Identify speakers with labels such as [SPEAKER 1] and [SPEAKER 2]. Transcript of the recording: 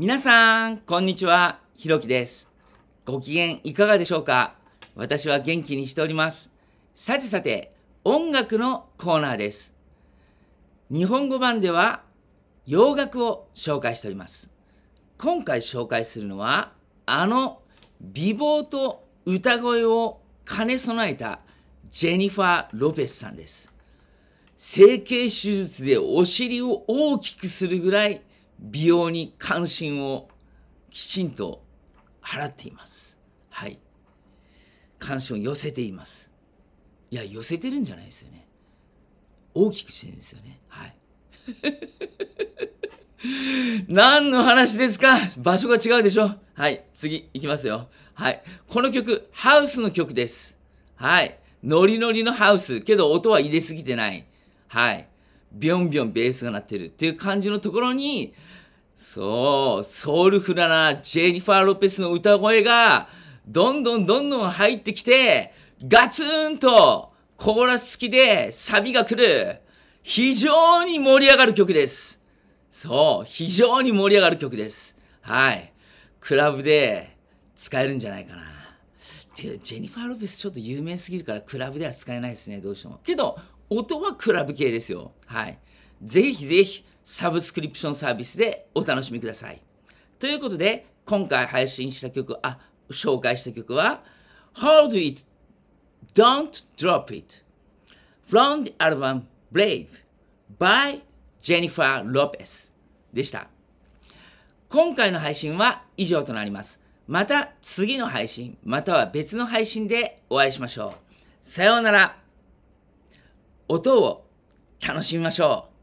[SPEAKER 1] 皆さん、こんにちは。ひろきです。ご機嫌いかがでしょうか私は元気にしております。さてさて、音楽のコーナーです。日本語版では洋楽を紹介しております。今回紹介するのは、あの美貌と歌声を兼ね備えたジェニファー・ロペスさんです。整形手術でお尻を大きくするぐらい美容に関心をきちんと払っています。はい。関心を寄せています。いや、寄せてるんじゃないですよね。大きくしてるんですよね。はい。何の話ですか場所が違うでしょはい。次、行きますよ。はい。この曲、ハウスの曲です。はい。ノリノリのハウス。けど音は入れすぎてない。はい。ビョンビョンベースが鳴ってるっていう感じのところに、そう、ソウルフラなジェニファー・ロペスの歌声が、どんどんどんどん入ってきて、ガツンとコーラス付きでサビが来る。非常に盛り上がる曲です。そう、非常に盛り上がる曲です。はい。クラブで使えるんじゃないかな。てジェニファー・ロペスちょっと有名すぎるからクラブでは使えないですね、どうしても。けど、音はクラブ系ですよ。はい。ぜひぜひ、サブスクリプションサービスでお楽しみください。ということで、今回配信した曲、あ、紹介した曲は、Hold It, Don't Drop It from the album Brave by Jennifer Lopez でした。今回の配信は以上となります。また次の配信、または別の配信でお会いしましょう。さようなら。音を楽しみましょう